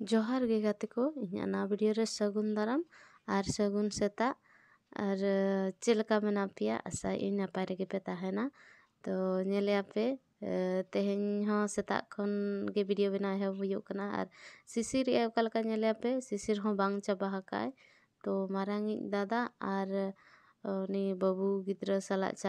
ᱡᱚᱦᱟᱨ ᱜᱮ ᱜᱟᱛᱮᱠᱚ ᱤᱧᱟᱜ ᱱᱟ ভিডিও ᱨᱮ ᱥᱟᱜᱩᱱ ᱫᱟᱨᱟᱢ ᱟᱨ ᱥᱟᱜᱩᱱ ᱥᱮᱛᱟᱜ ᱟᱨ ᱪᱮᱞᱠᱟ ᱢᱮᱱᱟᱯᱮᱭᱟ ᱟᱥᱟᱭ ᱤᱧ ᱟᱯᱟᱨᱮ ᱜᱮᱯᱮ ᱛᱟᱦᱮᱱᱟ ᱛᱚ ᱧᱮᱞᱮᱭᱟᱯᱮ ᱛᱮᱦᱮᱧ ᱦᱚᱸ ᱥᱮᱛᱟᱜ ᱠᱷᱚᱱ ᱜᱮ ᱵᱤᱰᱤᱭᱚ ᱵᱮᱱᱟᱣ ᱦᱩᱭᱩᱜ ᱠᱟᱱᱟ ᱟᱨ ᱥᱤᱥᱤᱨᱤ ᱚᱠᱟᱞᱮᱠᱟ ᱧᱮᱞᱮᱭᱟᱯᱮ ᱥᱤᱥᱤᱨ ᱦᱚᱸ ᱵᱟᱝ ᱪᱟᱵᱟ ᱦᱟᱠᱟᱭ ᱛᱚ ᱢᱟᱨᱟᱝᱤᱡ ᱫᱟᱫᱟ ᱟᱨ ᱱᱤ ᱵᱟᱵᱩ ᱜᱤᱫᱽᱨᱟᱹ ᱥᱟᱞᱟᱜ ᱪᱟ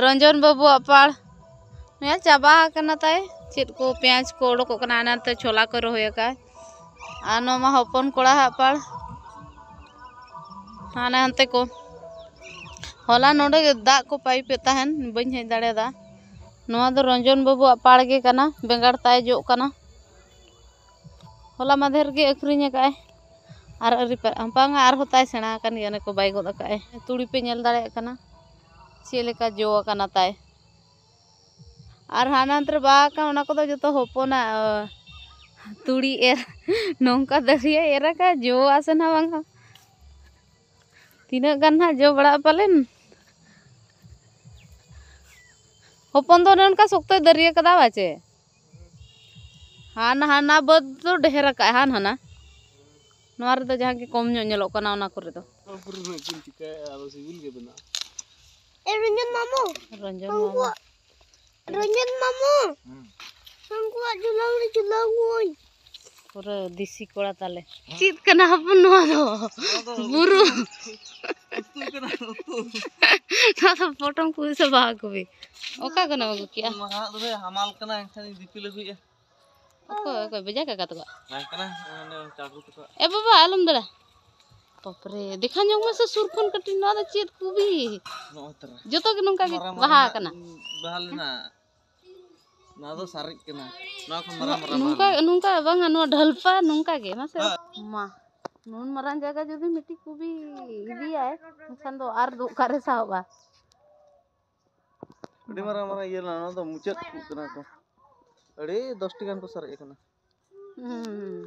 रंजन बाबू अपाड़ मैं चेक को पेज को उड़ोक नाते छोला को रोहका आनमा हपन हाँ पाड़ हाने हनते को हला नोड़े दाग को पाइपे तहन बी हज दाड़ा ना दो रंजन बाबू अपाड़े बेंगाड़ तय जो होला मधेर के अखरीने और अरी पांगा और तय सेना को तुड़ी पे नल दाड़ा ᱪᱮᱫ ᱞᱮᱠᱟ ᱡᱚ ᱟᱠᱟᱱᱟ ᱛᱟᱭ ᱟᱨ ᱦᱟᱱᱟ ᱦᱟᱱᱛᱮ ᱵᱟᱜ ᱟᱠᱟᱱ ᱚᱱᱟ ᱠᱚᱫᱚ ᱡᱚᱛᱚ ᱦᱚᱯᱚᱱᱟᱜ ᱛᱩᱲᱤ ᱮᱨ ᱱᱚᱝᱠᱟ ᱫᱟᱨᱮᱭᱟ ᱮᱨ ᱟᱠᱟᱫ ᱡᱚᱜᱼᱟ ᱥᱮ ᱱᱟᱜ ᱵᱟᱝᱟ ᱛᱤᱱᱟᱹᱜ ᱜᱟᱱ ᱦᱟᱸᱜ ᱡᱚ ᱵᱟᱲᱟᱜᱼᱟ ᱯᱟᱞᱮᱱ हपन दो उनका सख्त दरिया कदा वाचे हान हाना बद तो ढेर का हान हाना नवार तो जहाँ के कम नो नेलो कना ओना करे तो अब गुरु में किन चिका अब सिविल के बना রঞ্জন মামু রঞ্জন মামু রঞ্জন মামু সংকুয়া জুলাউ রে জুলাউ ওই পুরো দিশি কোড়া তালে চিত কানা হাপন নো দো বুরু তু কানা তু না তো পটম কুইসে বাগবে ওকা কানা বাগু কিয়া মহা দরে হামাল কানা এখানে দিপিলে হইয়া ওকে ওকে বেজা কাকা তো কানা এ বাবা আলম দড়া ᱵᱟᱯᱨᱮ ᱫᱮᱠᱷᱟ ᱧᱚᱜ ᱢᱮᱥᱮ ᱥᱩᱨᱯᱚᱱ ᱠᱟᱹᱴᱤᱡ ᱱᱚᱣᱟ ᱫᱚ ᱪᱮᱫ ᱠᱩᱵᱤ ᱡᱚᱛᱚ ᱜᱮ ᱱᱚᱝᱠᱟ ᱜᱮ ᱵᱟᱦᱟ ᱠᱟᱱᱟ ᱵᱟᱦᱟ ᱞᱮᱱᱟ ᱱᱚᱣᱟ ᱫᱚ ᱥᱟᱨᱮᱡ ᱠᱟᱱᱟ ᱱᱚᱣᱟ ᱠᱷᱚᱱ ᱢᱟᱨᱟᱝ ᱢᱟᱨᱟᱝ ᱱᱚᱝᱠᱟ ᱱᱚᱝᱠᱟ ᱵᱟᱝᱟ ᱱᱚᱣᱟ ᱰᱷᱟᱞᱯᱟ ᱱᱚᱝᱠᱟ ᱜᱮ ᱢᱟᱥᱮ ᱢᱟ ᱱᱩᱱ ᱢᱟᱨᱟᱝ ᱡᱟᱭᱜᱟ ᱡᱩᱫᱤ ᱢᱤᱫᱴᱤᱡ ᱠᱩᱵᱤ ᱤᱫᱤᱭᱟᱭ ᱮᱱᱠᱷᱟᱱ ᱫᱚ ᱟᱨ ᱫᱚ ᱚᱠᱟᱨᱮ ᱥᱟᱦᱚᱵᱼᱟ ᱟᱹᱰᱤ ᱢᱟᱨᱟᱝ ᱢᱟᱨᱟᱝ ᱤᱭᱟᱹ ᱞᱮᱱᱟ ᱱᱚᱣᱟ ᱫᱚ ᱢᱩᱪᱟᱹᱫ ᱠᱟᱱᱟ ᱠᱚ ᱟᱹᱰᱤ ᱫᱚᱥᱴᱤ ᱜᱟᱱ ᱠᱚ ᱥᱟᱨᱮᱡ ᱠᱟᱱᱟ ᱦᱩᱸ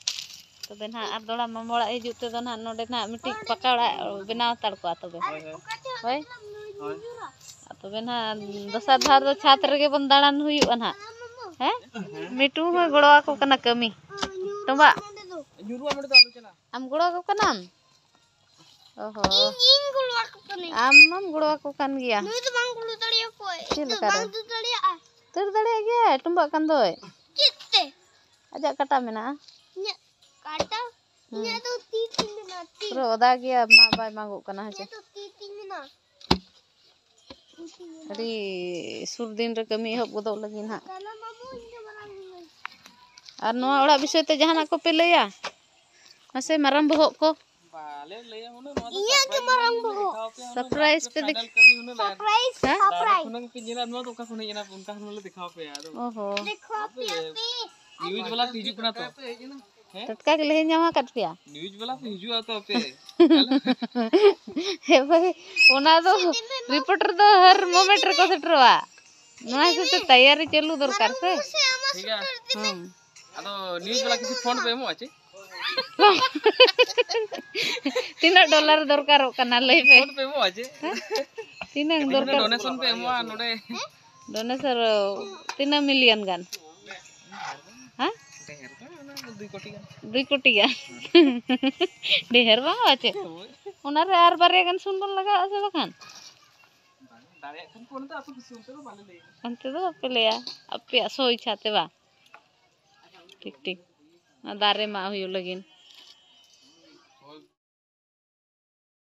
तब ना आर दोड़ा ममोड़ा ये जुते तब ना नोडे ना मिट्टी पकाड़ा बिना तार को आता है वही तो बिना दसा धार तो छात्र के बंदारा नहीं हुई बना है मिट्टू में गुड़वा को कना कमी तो बा हम गुड़वा को कना ओहो आम मम गुड़वा को कन गया तेर दड़े गया तुम बा कंदो है अजा कटा मेना काटा ᱤᱧᱟᱹᱜ ᱫᱚ ᱛᱤ ᱛᱤᱧ ᱢᱮᱱᱟᱜᱼᱟ ᱛᱤ ᱨᱚᱫᱟ ᱜᱮᱭᱟ ᱢᱟ ᱵᱟᱭ ᱢᱟᱜᱚᱜ ᱠᱟᱱᱟ ᱦᱮᱸ ᱪᱮ ᱤᱧᱟᱹᱜ ᱫᱚ ᱛᱤ ᱛᱤᱧ ᱢᱮᱱᱟᱜᱼᱟ ᱟᱹᱰᱤ ᱥᱩᱨ ᱫᱤᱱ ᱨᱮ ᱠᱟᱹᱢᱤ ᱮᱦᱚᱵ ᱜᱚᱫᱚᱜ ᱞᱟᱹᱜᱤᱫ ᱦᱟᱸᱜ ᱟᱨ ᱱᱚᱣᱟ ᱚᱲᱟᱜ ᱵᱤᱥᱚᱭ ᱛᱮ ᱡᱟᱦᱟᱱᱟᱜ ᱠᱚᱯᱮ ᱞᱟᱹᱭᱟ ᱢᱟᱥᱮ ᱢᱟᱨᱟᱝ ᱵᱚᱦᱚᱜ ᱠᱚ ᱤᱧᱟᱹᱜ ᱜᱮ ᱢᱟᱨᱟᱝ ᱵᱚᱦᱚᱜ ᱥᱟᱨᱯᱨᱟᱭᱤᱡ ᱯᱮ ᱫᱮᱠᱷ ᱥᱟᱨᱯᱨᱟइज ᱥᱟᱨᱯᱨᱟइज ᱱᱟᱝ ᱯᱮ ᱧᱮᱞᱟ ᱱᱚᱣᱟ ᱫᱚ ᱚᱠᱟ ᱠᱷᱚᱱ ᱦᱮᱡ ᱮᱱᱟ ᱚᱱᱠᱟ ᱦᱚᱸᱞᱮ ᱫᱮᱠᱷᱟᱣ ᱯᱮᱭᱟ ᱟᱫᱚ ᱳᱦᱳ ᱫᱮᱠᱷᱟᱣ ᱯᱮᱭᱟ ᱯᱮ ᱤᱭᱩᱡ ᱵᱟᱞᱟ ᱛᱤᱡᱩᱜ ᱠᱟᱱᱟ ᱛᱚ टटका तो के लेन जमा कर पिया न्यूज़ वाला भेजू आ तो पे हे भाई ओना तो रिपोर्टर तो हर मोमेंट को सेटरवा ना से तो तैयारी चलू दरकार से ठीक है हां तो न्यूज़ वाला किसी फोन पे मो आछे तीना डॉलर दरकार होकना लई पे फोन पे मो आछे तीना दरकार डोनेशन पे मो नोडे डोनेशन तीना मिलियन गन हां দুই কোটি গাছ ঢের বাবা আছে ওনারে আর বারে গান সুন্দর লাগা আছে বাখান অন্তে তো বাপে লেয়া আপে আসো ইচ্ছাতে বা ঠিক ঠিক দারে মা হইল লাগিন